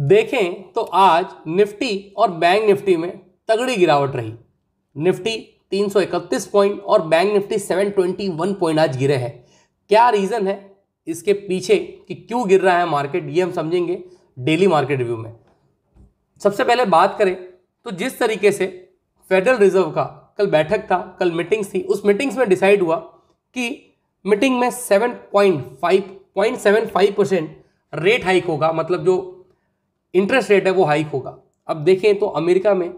देखें तो आज निफ्टी और बैंक निफ्टी में तगड़ी गिरावट रही निफ्टी 331 पॉइंट और बैंक निफ्टी 721 पॉइंट आज गिरे हैं क्या रीज़न है इसके पीछे कि क्यों गिर रहा है मार्केट ये हम समझेंगे डेली मार्केट रिव्यू में सबसे पहले बात करें तो जिस तरीके से फेडरल रिजर्व का कल बैठक था कल मीटिंग्स थी उस मीटिंग्स में डिसाइड हुआ कि मीटिंग में seven point five point seven five percent rate hike होगा मतलब जो इंटरेस्ट रेट है वो हाइक होगा अब देखें तो अमेरिका में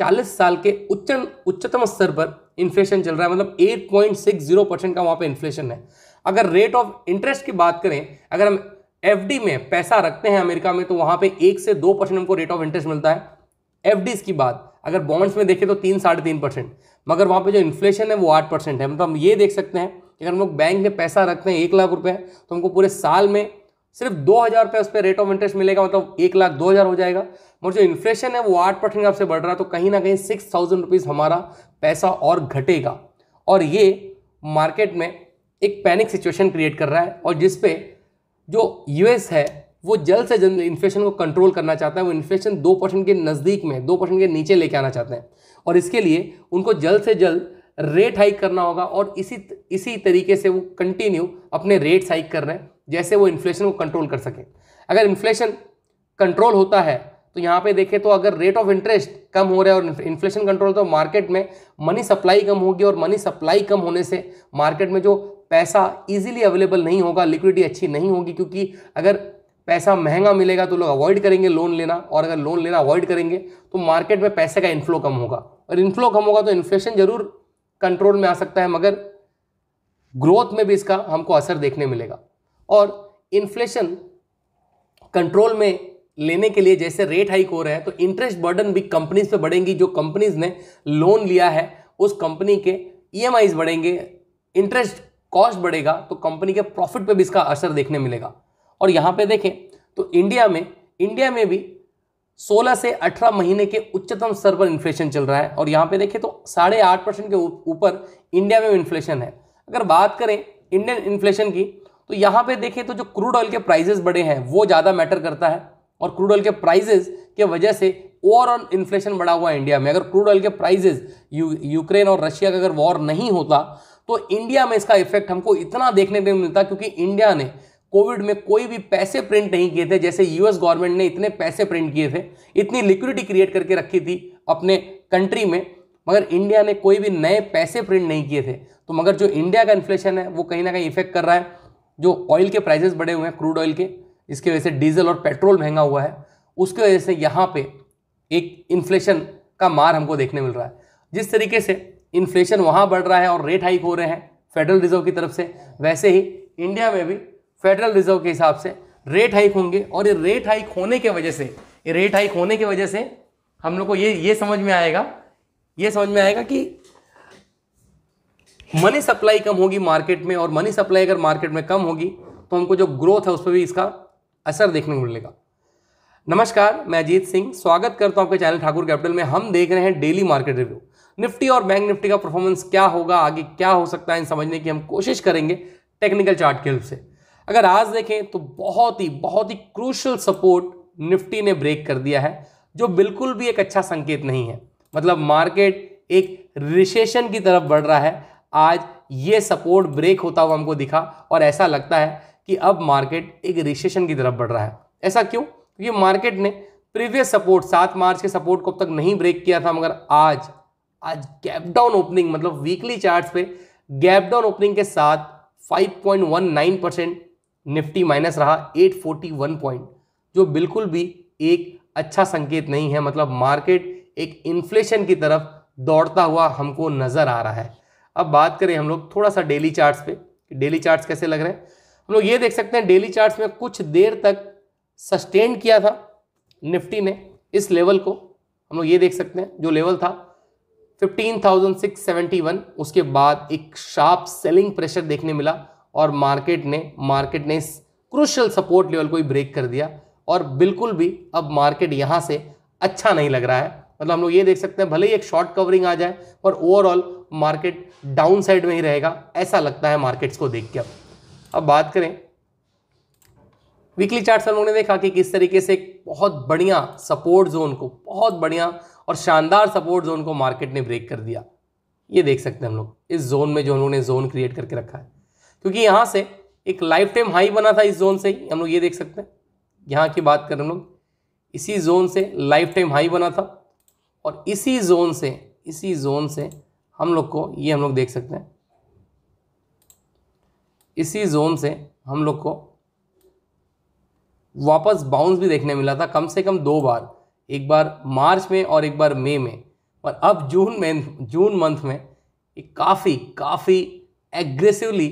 40 साल के उच्च उच्चतम स्तर पर इन्फ्लेशन चल रहा है मतलब 8.60 परसेंट का वहाँ पे इन्फ्लेशन है अगर रेट ऑफ इंटरेस्ट की बात करें अगर हम एफ में पैसा रखते हैं अमेरिका में तो वहाँ पे एक से दो परसेंट हमको रेट ऑफ इंटरेस्ट मिलता है एफ की बात अगर बॉन्ड्स में देखें तो तीन साढ़े तीन परसेंट मगर वहाँ पे जो इन्फ्लेशन है वो आठ परसेंट है मतलब हम ये देख सकते हैं कि अगर हम लोग बैंक में पैसा रखते हैं एक लाख रुपये तो हमको पूरे साल में सिर्फ दो हज़ार रुपये उस पर रेट ऑफ इंटरेस्ट मिलेगा मतलब एक लाख दो हज़ार हो जाएगा मगर जो इन्फ्लेशन है वो आठ परसेंट आपसे बढ़ रहा है तो कहीं ना कहीं सिक्स थाउजेंड रुपीज़ हमारा पैसा और घटेगा और ये मार्केट में एक पैनिक सिचुएशन क्रिएट कर रहा है और जिसपे जो यूएस है वो जल्द से जल्द इन्फ्लेशन को कंट्रोल करना चाहता है वो इन्फ्लेशन दो परसेंट के नज़दीक में दो परसेंट के नीचे लेके आना चाहते हैं और इसके लिए उनको जल्द से जल्द रेट हाइक करना होगा और इसी इसी तरीके से वो कंटिन्यू अपने रेट्स हाइक कर रहे हैं जैसे वो इन्फ्लेशन को कंट्रोल कर सकें अगर इन्फ्लेशन कंट्रोल होता है तो यहाँ पे देखें तो अगर रेट ऑफ इंटरेस्ट कम हो रहा है और इन्फ्लेशन कंट्रोल तो मार्केट में मनी सप्लाई कम होगी और मनी सप्लाई कम होने से मार्केट में जो पैसा इजीली अवेलेबल नहीं होगा लिक्विडिटी अच्छी नहीं होगी क्योंकि अगर पैसा महंगा मिलेगा तो लोग अवॉइड करेंगे लोन लेना और अगर लोन लेना अवॉइड करेंगे तो मार्केट में पैसे का इन्फ्लो कम होगा और इन्फ्लो कम होगा तो इन्फ्लेशन जरूर कंट्रोल में आ सकता है मगर ग्रोथ में भी इसका हमको असर देखने मिलेगा और इन्फ्लेशन कंट्रोल में लेने के लिए जैसे रेट हाइक हो रहा है तो इंटरेस्ट बर्डन भी कंपनीज पे बढ़ेंगी जो कंपनीज ने लोन लिया है उस कंपनी के ई e बढ़ेंगे इंटरेस्ट कॉस्ट बढ़ेगा तो कंपनी के प्रॉफिट पे भी इसका असर देखने मिलेगा और यहाँ पे देखें तो इंडिया में इंडिया में भी 16 से 18 महीने के उच्चतम स्तर पर इन्फ्लेशन चल रहा है और यहाँ पे देखें तो साढ़े आठ परसेंट के ऊपर इंडिया में इन्फ्लेशन है अगर बात करें इंडियन इन्फ्लेशन की तो यहाँ पे देखें तो जो क्रूड ऑयल के प्राइजेस बढ़े हैं वो ज़्यादा मैटर करता है और क्रूड ऑयल के प्राइजेस के वजह से ओवरऑल इन्फ्लेशन बढ़ा हुआ है इंडिया में अगर क्रूड ऑयल के प्राइजेस यू, यूक्रेन और रशिया का अगर वॉर नहीं होता तो इंडिया में इसका इफेक्ट हमको इतना देखने में मिलता क्योंकि इंडिया ने कोविड में कोई भी पैसे प्रिंट नहीं किए थे जैसे यूएस गवर्नमेंट ने इतने पैसे प्रिंट किए थे इतनी लिक्विडिटी क्रिएट करके रखी थी अपने कंट्री में मगर इंडिया ने कोई भी नए पैसे प्रिंट नहीं किए थे तो मगर जो इंडिया का इन्फ्लेशन है वो कहीं ना कहीं इफेक्ट कर रहा है जो ऑयल के प्राइजेस बढ़े हुए हैं क्रूड ऑयल के इसकी वजह से डीजल और पेट्रोल महंगा हुआ है उसकी वजह से यहाँ पे एक इन्फ्लेशन का मार हमको देखने मिल रहा है जिस तरीके से इन्फ्लेशन वहाँ बढ़ रहा है और रेट हाइक हो रहे हैं फेडरल रिजर्व की तरफ से वैसे ही इंडिया में भी फेडरल रिजर्व के हिसाब से रेट हाइक होंगे और ये रेट हाइक होने के वजह से ये रेट हाइक होने की वजह से हम लोग को ये ये समझ में आएगा ये समझ में आएगा कि मनी सप्लाई कम होगी मार्केट में और मनी सप्लाई अगर मार्केट में कम होगी तो हमको जो ग्रोथ है उस पर भी इसका असर देखने को मिलेगा नमस्कार मैं अजीत सिंह स्वागत करता हूं आपके चैनल ठाकुर कैपिटल में हम देख रहे हैं डेली मार्केट रिव्यू निफ्टी और बैंक निफ्टी का परफॉर्मेंस क्या होगा आगे क्या हो सकता है समझने की हम कोशिश करेंगे टेक्निकल चार्ट के हेल्प से अगर आज देखें तो बहुत ही बहुत ही क्रूशल सपोर्ट निफ्टी ने ब्रेक कर दिया है जो बिल्कुल भी एक अच्छा संकेत नहीं है मतलब मार्केट एक रिसेशन की तरफ बढ़ रहा है आज ये सपोर्ट ब्रेक होता हुआ हमको दिखा और ऐसा लगता है कि अब मार्केट एक रिसेशन की तरफ बढ़ रहा है ऐसा क्यों क्योंकि तो मार्केट ने प्रीवियस सपोर्ट सात मार्च के सपोर्ट को अब तक नहीं ब्रेक किया था मगर आज आज गैप डाउन ओपनिंग मतलब वीकली चार्ट्स पे गैप डाउन ओपनिंग के साथ 5.19 परसेंट निफ्टी माइनस रहा 841 पॉइंट जो बिल्कुल भी एक अच्छा संकेत नहीं है मतलब मार्केट एक इन्फ्लेशन की तरफ दौड़ता हुआ हमको नज़र आ रहा है अब बात करें हम लोग थोड़ा सा डेली चार्ट पे डेली चार्ट कैसे लग रहे हैं हम लोग ये देख सकते हैं डेली चार्ट में कुछ देर तक सस्टेन किया था निफ्टी ने इस लेवल को हम लोग ये देख सकते हैं जो लेवल था 15,671 उसके बाद एक शार्प सेलिंग प्रेशर देखने मिला और मार्केट ने मार्केट ने इस क्रूशल सपोर्ट लेवल को ही ब्रेक कर दिया और बिल्कुल भी अब मार्केट यहाँ से अच्छा नहीं लग रहा है मतलब हम लोग ये देख सकते हैं भले ही एक शॉर्ट कवरिंग आ जाए पर ओवरऑल मार्केट डाउन साइड में ही रहेगा ऐसा लगता है मार्केट्स को देख के अब अब बात करें वीकली चार्ट हम लोगों ने देखा कि किस तरीके से एक बहुत बढ़िया सपोर्ट जोन को बहुत बढ़िया और शानदार सपोर्ट जोन को मार्केट ने ब्रेक कर दिया ये देख सकते हैं हम लोग इस जोन में जो उन्होंने जोन क्रिएट करके रखा है क्योंकि यहाँ से एक लाइफ टाइम हाई बना था इस जोन से ही हम लोग ये देख सकते हैं यहाँ की बात करें हम लोग इसी जोन से लाइफ टाइम हाई बना था और इसी जोन से इसी जोन से हम लोग को ये हम लोग देख सकते हैं इसी जोन से हम लोग को वापस बाउंस भी देखने मिला था कम से कम दो बार एक बार मार्च में और एक बार मई में और अब जून में जून मंथ में काफ़ी काफ़ी एग्रेसिवली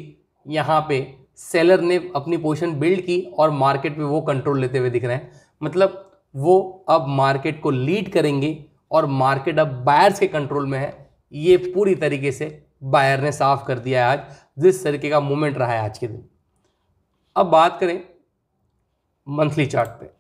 यहाँ पे सेलर ने अपनी पोजीशन बिल्ड की और मार्केट में वो कंट्रोल लेते हुए दिख रहे हैं मतलब वो अब मार्केट को लीड करेंगे और मार्केट अब बायर्स के कंट्रोल में है ये पूरी तरीके से बायर ने साफ कर दिया है आज जिस तरीके का मूवमेंट रहा है आज के दिन अब बात करें मंथली चार्ट पे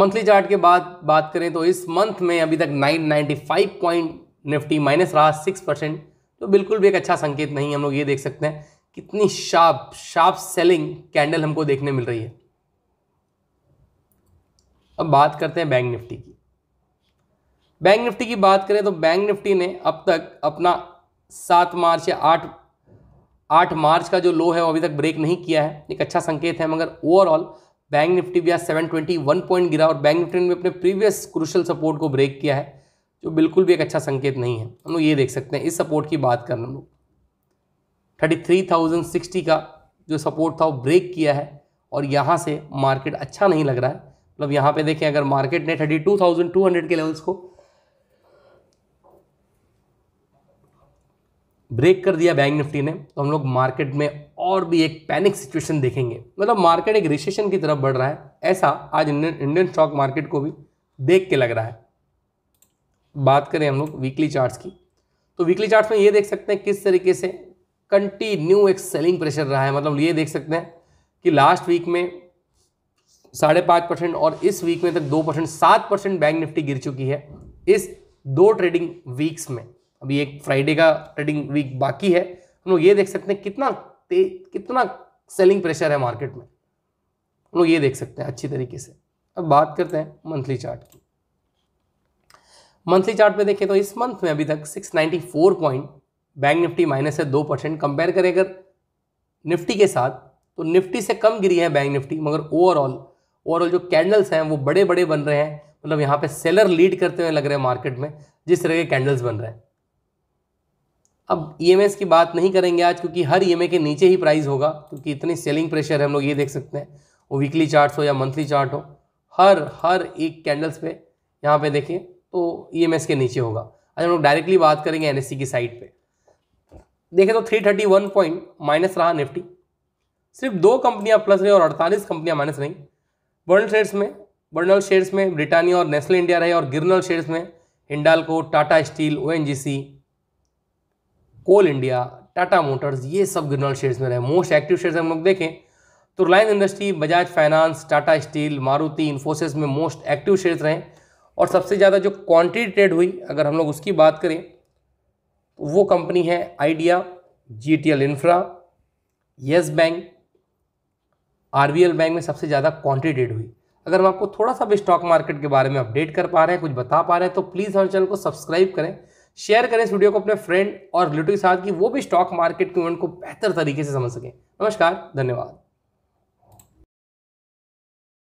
मंथली चार्ट के बाद बात करें तो इस मंथ में अभी तक 995 पॉइंट निफ्टी माइनस रहा सिक्स परसेंट तो बिल्कुल भी एक अच्छा संकेत नहीं हम लोग ये देख सकते हैं कितनी शार्प शार्प सेलिंग कैंडल हमको देखने मिल रही है अब बात करते हैं बैंक निफ्टी की बैंक निफ्टी की बात करें तो बैंक निफ्टी ने अब तक अपना सात मार्च या आठ आठ मार्च का जो लो है वो अभी तक ब्रेक नहीं किया है एक अच्छा संकेत है मगर ओवरऑल बैंक निफ्टी भी आज सेवन ट्वेंटी वन पॉइंट गिरा और बैंक निफ्टी ने अपने प्रीवियस क्रूशल सपोर्ट को ब्रेक किया है जो बिल्कुल भी एक अच्छा संकेत नहीं है हम लोग ये देख सकते हैं इस सपोर्ट की बात कर हम लोग थर्टी थ्री थाउजेंड सिक्सटी का जो सपोर्ट था वो ब्रेक किया है और यहाँ से मार्केट अच्छा नहीं लग रहा है मतलब यहाँ पे देखें अगर मार्केट ने thirty two thousand two hundred के लेवल्स को ब्रेक कर दिया बैंक निफ्टी ने तो हम लोग मार्केट में और भी एक पैनिक सिचुएशन देखेंगे मतलब मार्केट एक रिसेशन की तरफ बढ़ रहा है ऐसा आज इंडियन स्टॉक मार्केट को भी देख के लग रहा है बात करें हम लोग वीकली चार्ट्स की तो वीकली चार्ट्स में ये देख सकते हैं किस तरीके से कंटिन्यू एक सेलिंग प्रेशर रहा है मतलब ये देख सकते हैं कि लास्ट वीक में साढ़े पाँच परसेंट और इस वीक में तक दो परसेंट सात परसेंट बैंक निफ्टी गिर चुकी है इस दो ट्रेडिंग वीक्स में अभी एक फ्राइडे का ट्रेडिंग वीक बाकी है हम लोग ये देख सकते हैं कितना कितना सेलिंग प्रेशर है मार्केट में हम लोग ये देख सकते हैं अच्छी तरीके से अब बात करते हैं मंथली चार्ट की मंथली चार्ट में देखें तो इस मंथ में अभी तक 694 पॉइंट बैंक निफ्टी माइनस है दो परसेंट कंपेयर करें अगर निफ्टी के साथ तो निफ्टी से कम गिरी है बैंक निफ्टी मगर ओवरऑल ओवरऑल जो कैंडल्स हैं वो बड़े बड़े बन रहे हैं मतलब यहाँ पे सेलर लीड करते हुए लग रहे हैं मार्केट में जिस तरह के कैंडल्स बन रहे हैं अब ई e की बात नहीं करेंगे आज क्योंकि हर ई e के नीचे ही प्राइस होगा क्योंकि इतनी सेलिंग प्रेशर है हम लोग ये देख सकते हैं वो वीकली चार्ट हो या मंथली चार्ट हो हर हर एक कैंडल्स पे यहाँ पे देखें तो ई e के नीचे होगा आज हम लोग डायरेक्टली बात करेंगे एन की साइट पे देखें तो 331 पॉइंट माइनस रहा निफ्टी सिर्फ दो कंपनियाँ प्लस रही और अड़तालीस कंपनियाँ माइनस रही वर्ल्ड शेयर्स में वर्नल शेयर्स में ब्रिटानिया और नेस्ले इंडिया रहे और गिरनल शेयर्स में हिंडालको टाटा स्टील ओ कोल इंडिया टाटा मोटर्स ये सब गिरनॉल शेयर्स में रहे मोस्ट एक्टिव शेयर्स हम लोग देखें तो Reliance industry Bajaj finance Tata steel Maruti Infosys में मोस्ट एक्टिव शेयर्स रहे और सबसे ज़्यादा जो क्वान्टिटी ट्रेड हुई अगर हम लोग उसकी बात करें तो वो कंपनी है Idea G T L infra yes bank R B L bank में सबसे ज़्यादा क्वान्टिटी ट्रेड हुई अगर हम आपको थोड़ा सा भी स्टॉक मार्केट के बारे में अपडेट कर पा रहे हैं कुछ बता पा रहे हैं तो प्लीज़ हमारे चैनल को सब्सक्राइब करें शेयर करें इस वीडियो को अपने फ्रेंड और रिलेटिव के साथ कि वो भी स्टॉक मार्केट के इवेंट को बेहतर तरीके से समझ सकें नमस्कार धन्यवाद